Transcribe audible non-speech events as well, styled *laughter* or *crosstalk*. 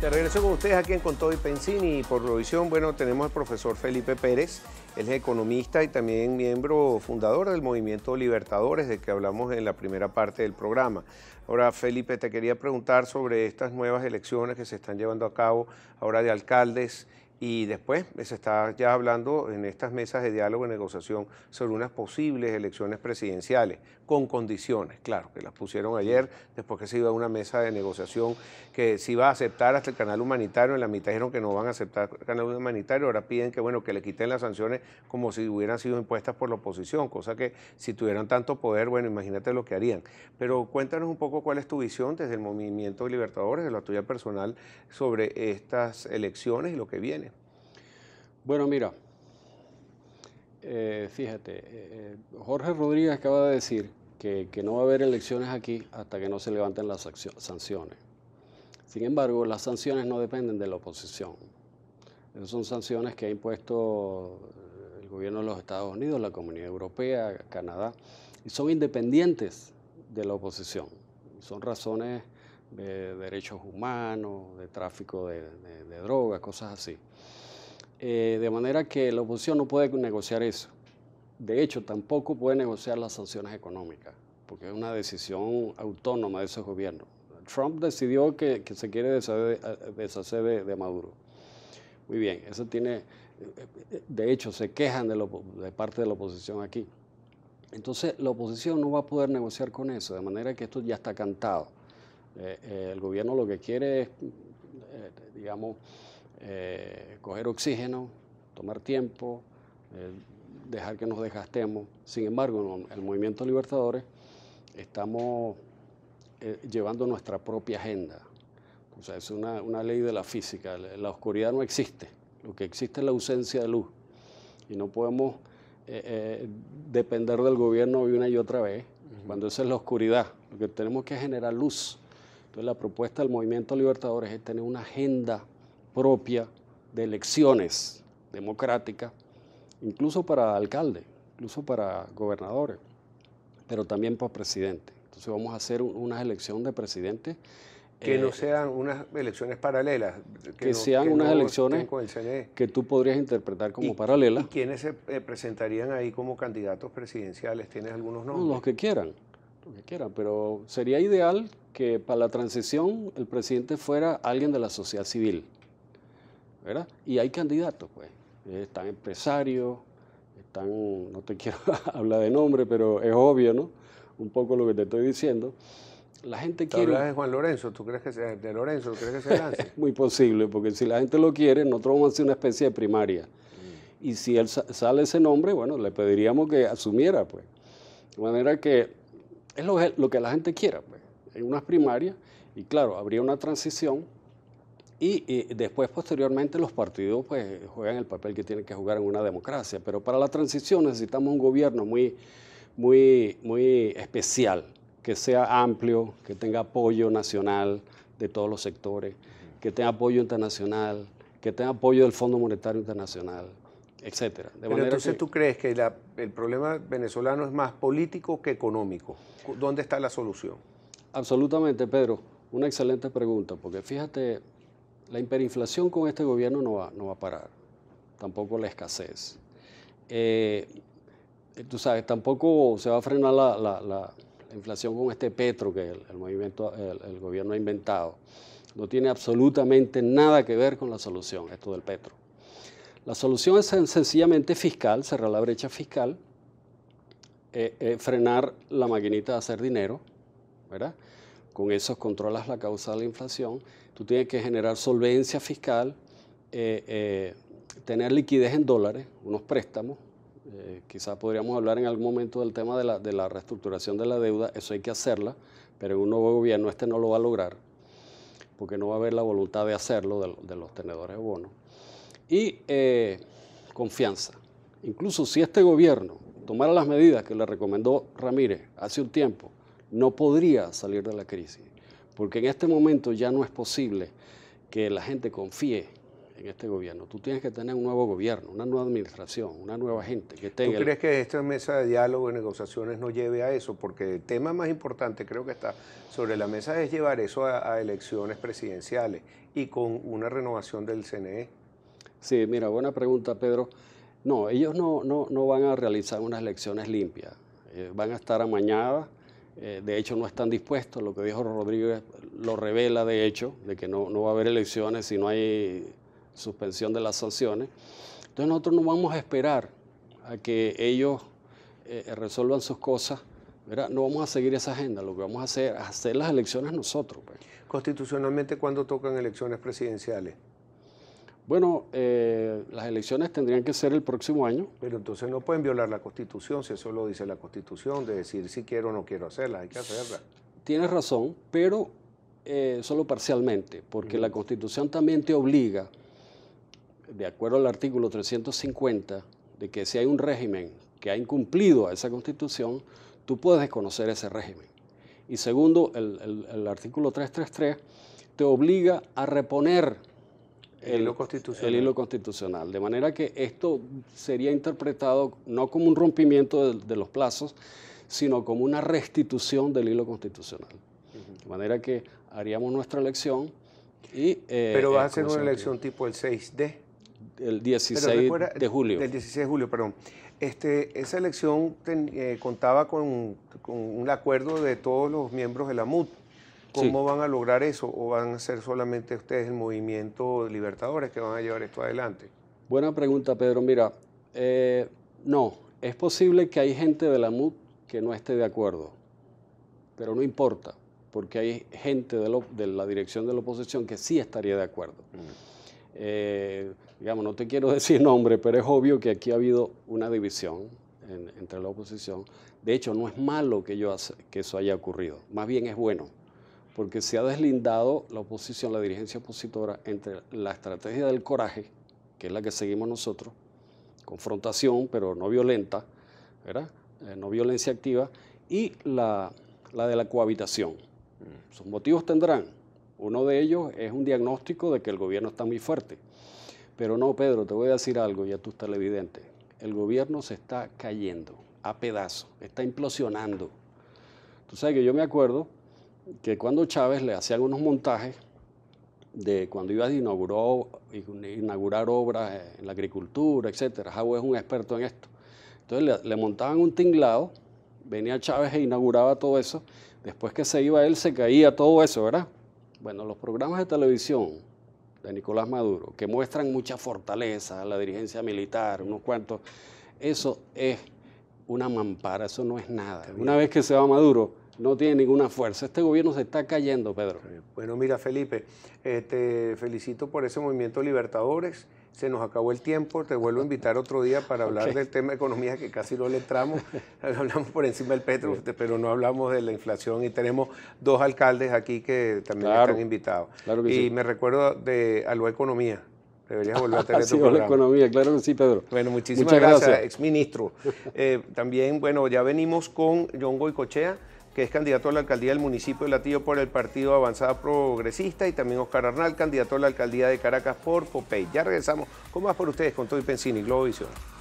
De regreso con ustedes aquí en Contodo y Pensini y por provisión, bueno, tenemos al profesor Felipe Pérez, él es economista y también miembro fundador del movimiento Libertadores, de que hablamos en la primera parte del programa. Ahora, Felipe, te quería preguntar sobre estas nuevas elecciones que se están llevando a cabo ahora de alcaldes y después se está ya hablando en estas mesas de diálogo y negociación sobre unas posibles elecciones presidenciales, con condiciones, claro, que las pusieron ayer, después que se iba a una mesa de negociación que se iba a aceptar hasta el canal humanitario, en la mitad dijeron que no van a aceptar el canal humanitario, ahora piden que, bueno, que le quiten las sanciones como si hubieran sido impuestas por la oposición, cosa que si tuvieran tanto poder, bueno, imagínate lo que harían. Pero cuéntanos un poco cuál es tu visión desde el movimiento Libertadores, de la tuya personal, sobre estas elecciones y lo que viene. Bueno, mira, eh, fíjate, eh, eh, Jorge Rodríguez acaba de decir que, no va a haber elecciones aquí hasta que no se levanten las sanciones. Sin embargo, las sanciones no dependen de la oposición. son sanciones que ha impuesto el gobierno de los Estados Unidos, la Comunidad Europea, Canadá, y son independientes de la oposición. Son razones de derechos humanos, de tráfico de drogas, cosas así. Eh, de manera que la oposición no puede negociar eso. De hecho, tampoco puede negociar las sanciones económicas, porque es una decisión autónoma de ese gobierno. Trump decidió que, se quiere deshacer, eh, de, Maduro. Muy bien, eso tiene, eh, de hecho, se quejan de, parte de la oposición aquí. Entonces, la oposición no va a poder negociar con eso, de manera que esto ya está cantado. el gobierno lo que quiere es, digamos, eh, coger oxígeno, tomar tiempo, eh, dejar que nos desgastemos. Sin embargo, en el movimiento Libertadores estamos eh, llevando nuestra propia agenda. O sea, es una, ley de la física. La oscuridad no existe. Lo que existe es la ausencia de luz. Y no podemos depender del gobierno una y otra vez, cuando esa es la oscuridad. Lo que tenemos que generar luz. Entonces la propuesta del movimiento Libertadores es tener una agenda propia de elecciones democráticas, incluso para alcalde, incluso para gobernadores, pero también para presidente. Entonces vamos a hacer unas elecciones de presidente. Que no eh, sean unas elecciones paralelas. Que, sean unas elecciones e. que tú podrías interpretar como paralelas. ¿Y quiénes se eh, presentarían ahí como candidatos presidenciales? ¿Tienes algunos nombres? los que quieran, los que quieran, pero sería ideal que para la transición el presidente fuera alguien de la sociedad civil ¿verdad? Y hay candidatos, pues. Eh, están empresarios, están, no te *laughs* quiero hablar de nombre, pero es obvio, ¿no? Un poco lo que te estoy diciendo. La gente quiere. Juan Lorenzo, ¿tú crees que sea de Lorenzo? ¿Crees que se lance? es *laughs* muy posible, porque si la gente lo quiere, nosotros vamos a hacer una especie de primaria. Mm. Y si él sale ese nombre, bueno, le pediríamos que asumiera, pues. De manera que es lo, lo que la gente quiera, pues. hay unas primarias, y claro, habría una transición y, después, posteriormente, los partidos pues, juegan el papel que tienen que jugar en una democracia. Pero para la transición necesitamos un gobierno muy, muy, muy especial, que sea amplio, que tenga apoyo nacional de todos los sectores, que tenga apoyo internacional, que tenga apoyo del Fondo Monetario Internacional, etcétera. Pero entonces tú crees que el problema venezolano es más político que económico. ¿Dónde está la solución? Absolutamente, Pedro. Una excelente pregunta, porque fíjate, la hiperinflación con este gobierno no va, a parar, tampoco la escasez. Eh, tú sabes, tampoco se va a frenar la, inflación con este petro que el, movimiento, el, gobierno ha inventado. No tiene absolutamente nada que ver con la solución, esto del petro. La solución es sencillamente fiscal, cerrar la brecha fiscal, eh, eh, frenar la maquinita de hacer dinero, ¿verdad? Con esos controlas la causa de la inflación tú tienes que generar solvencia fiscal, eh, eh, tener liquidez en dólares, unos préstamos. Eh, quizás podríamos hablar en algún momento del tema de la, reestructuración de la deuda, eso hay que hacerla, pero en un nuevo gobierno este no lo va a lograr, porque no va a haber la voluntad de hacerlo de los tenedores de bonos. Y confianza. Incluso si este gobierno tomara las medidas que le recomendó Ramírez hace un tiempo, no podría salir de la crisis porque en este momento ya no es posible que la gente confíe en este gobierno. Tú tienes que tener un nuevo gobierno, una nueva administración, una nueva gente que ¿Tú crees que esta mesa de diálogo y negociaciones no lleve a eso? Porque el tema más importante creo que está sobre la mesa es llevar eso a, elecciones presidenciales y con una renovación del CNE. Sí, mira, buena pregunta, Pedro. No, ellos no, no, van a realizar unas elecciones limpias. Eh, van a estar amañadas eh, de hecho, no están dispuestos. Lo que dijo Rodríguez lo revela, de hecho, de que no, va a haber elecciones si no hay suspensión de las sanciones. Entonces nosotros no vamos a esperar a que ellos eh, resuelvan sus cosas. No vamos a seguir esa agenda, lo que vamos a hacer es hacer las elecciones nosotros. Pues. Constitucionalmente, ¿cuándo tocan elecciones presidenciales? Bueno, eh, las elecciones tendrían que ser el próximo año. Pero entonces no pueden violar la Constitución, si eso lo dice la Constitución, de decir si quiero o no quiero hacerla, hay que hacerla. Tienes razón, pero eh, solo parcialmente, porque la Constitución también te obliga, de acuerdo al artículo 350, de que si hay un régimen que ha incumplido a esa Constitución, tú puedes desconocer ese régimen. Y segundo, el, el artículo 333 te obliga a reponer el, hilo constitucional. el hilo constitucional. De manera que esto sería interpretado no como un rompimiento de, los plazos, sino como una restitución del hilo constitucional. De manera que haríamos nuestra elección y... Eh, Pero va a ser eh, una elección tipo el 6 de... El 16 de julio. El 16 de julio, perdón. Este, esa elección eh, contaba con, con un acuerdo de todos los miembros de la MUT. ¿Cómo van a lograr eso? ¿O van a ser solamente ustedes el movimiento Libertadores que van a llevar esto adelante? Buena pregunta, Pedro. Mira, eh, no, es posible que hay gente de la MUD que no esté de acuerdo, pero no importa, porque hay gente de, la dirección de la oposición que sí estaría de acuerdo. Mm. Eh, digamos, no te quiero *laughs* decir nombre, pero es obvio que aquí ha habido una división entre la oposición. De hecho, no es malo que, yo que eso haya ocurrido, más bien es bueno porque se ha deslindado la oposición, la dirigencia opositora, entre la estrategia del coraje, que es la que seguimos nosotros, confrontación, pero no violenta, ¿verdad? Eh, no violencia activa, y la, la de la cohabitación. Mm. Sus motivos tendrán. Uno de ellos es un diagnóstico de que el gobierno está muy fuerte. Pero no, Pedro, te voy a decir algo y tú estás evidente. El gobierno se está cayendo a pedazos, está implosionando. Tú sabes que yo me acuerdo que cuando Chávez le hacían unos montajes de cuando iba a inaugurar, inaugurar obras en la agricultura, etcétera, Chávez es un experto en esto. Entonces le, le montaban un tinglado, venía Chávez e inauguraba todo eso. Después que se iba él, se caía todo eso, ¿verdad? Bueno, los programas de televisión de Nicolás Maduro, que muestran mucha fortaleza, la dirigencia militar, unos cuantos, eso es una mampara, eso no es nada. Una vez que se va Maduro, no tiene ninguna fuerza. Este gobierno se está cayendo, Pedro. Bueno, mira, Felipe, eh, te felicito por ese movimiento Libertadores. Se nos acabó el tiempo, te vuelvo a invitar otro día para *laughs* hablar del tema de economía que casi lo letramos. *laughs* *laughs* hablamos por encima del petro, pero no hablamos de la inflación y tenemos dos alcaldes aquí que también están invitados. y me recuerdo de Alba Economía, Deberías volver a tener sí, tu la economía, claro que sí, Pedro. Bueno, muchísimas gracias, exministro. Eh, también, bueno, ya venimos con John Goycochea que es candidato a la alcaldía del municipio de Latillo por el Partido Avanzada Progresista, y también Oscar Arnal, candidato a la alcaldía de Caracas por Popey. Ya regresamos con más por ustedes con y Pensini y Globo Visión.